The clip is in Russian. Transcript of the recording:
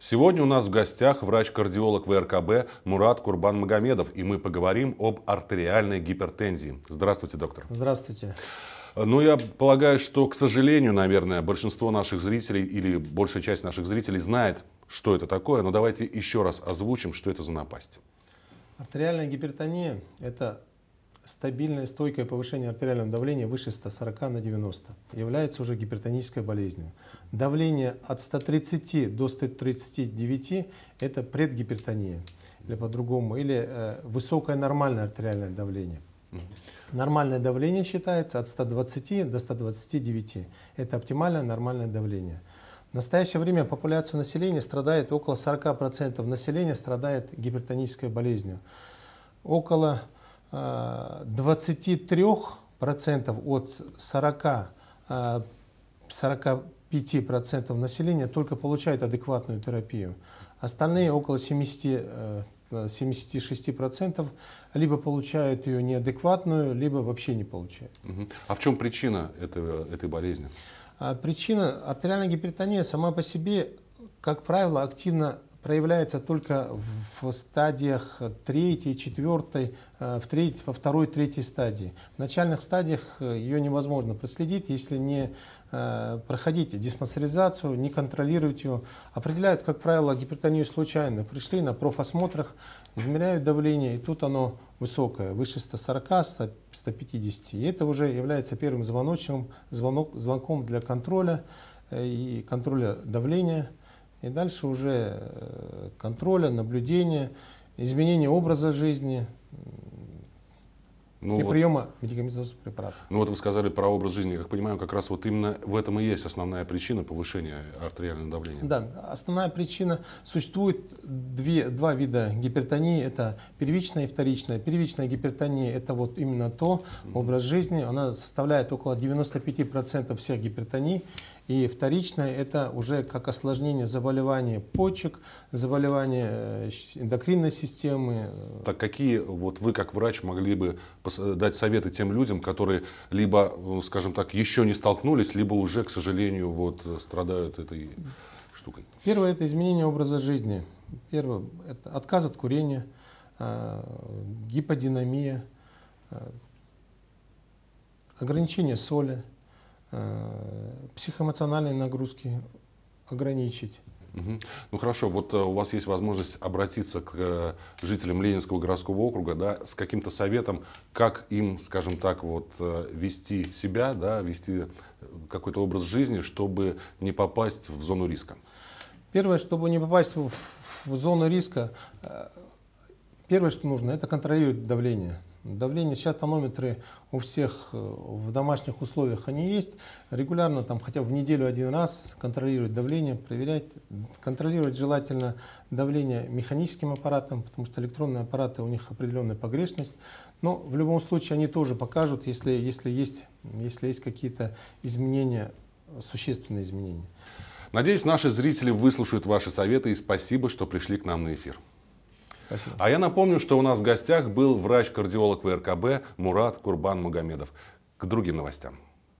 Сегодня у нас в гостях врач-кардиолог ВРКБ Мурат Курбан Магомедов, и мы поговорим об артериальной гипертензии. Здравствуйте, доктор. Здравствуйте. Ну, я полагаю, что, к сожалению, наверное, большинство наших зрителей или большая часть наших зрителей знает, что это такое, но давайте еще раз озвучим, что это за напасть. Артериальная гипертония – это стабильное стойкое повышение артериального давления выше 140 на 90 является уже гипертонической болезнью. Давление от 130 до 139 – это предгипертония или по-другому, или э, высокое нормальное артериальное давление. Нормальное давление считается от 120 до 129. Это оптимальное нормальное давление. В настоящее время популяция населения страдает, около 40% населения страдает гипертонической болезнью. Около 23% от 40, 45% а, населения только получают адекватную терапию. Остальные, около 70, 76%, э, либо получают ее неадекватную, либо вообще не получают. А в чем причина этого, этой болезни? А причина артериальной гипертония сама по себе, как правило, активно проявляется только в стадиях третьей, четвертой, э, в треть, во второй, третьей стадии. В начальных стадиях э, ее невозможно проследить, если не э, проходите диспансеризацию, не контролируете ее. Определяют, как правило, гипертонию случайно. Пришли на профосмотрах, измеряют давление, и тут оно высокое, выше 140, 150. И это уже является первым звоночным звонок, звонком для контроля и контроля давления. И дальше уже э, контроля, наблюдения, изменения образа жизни, ну и вот, приема медикаментозных препаратов. Ну вот вы сказали про образ жизни, как понимаю, как раз вот именно в этом и есть основная причина повышения артериального давления. Да, основная причина. Существует две, два вида гипертонии, это первичная и вторичная. Первичная гипертония – это вот именно то, образ жизни, она составляет около 95% всех гипертоний. И вторичное – это уже как осложнение заболевания почек, заболевания э, эндокринной системы. Так какие вот вы как врач могли бы дать советы тем людям, которые либо, ну, скажем так, еще не столкнулись, либо уже, к сожалению, вот э, страдают этой штукой? Первое – это изменение образа жизни. Первое – это отказ от курения, э, гиподинамия, ограничение соли – Э, психоэмоциональные нагрузки ограничить. Угу. Ну хорошо, вот э, у вас есть возможность обратиться к э, жителям Ленинского городского округа, да, с каким-то советом, как им, скажем так, вот вести себя, да, вести какой-то образ жизни, чтобы не попасть в зону риска. Первое, чтобы не попасть в, в зону риска, первое, что нужно, это контролировать давление. Давление, сейчас тонометры у всех э, в домашних условиях они есть. Регулярно, там, хотя бы в неделю один раз контролировать давление, проверять. Контролировать желательно давление механическим аппаратом, потому что электронные аппараты, у них определенная погрешность. Но в любом случае они тоже покажут, если, если есть, если есть какие-то изменения, существенные изменения. Надеюсь, наши зрители выслушают ваши советы и спасибо, что пришли к нам на эфир. Спасибо. А я напомню, что у нас в гостях был врач-кардиолог ВРКБ Мурат Курбан Магомедов. К другим новостям.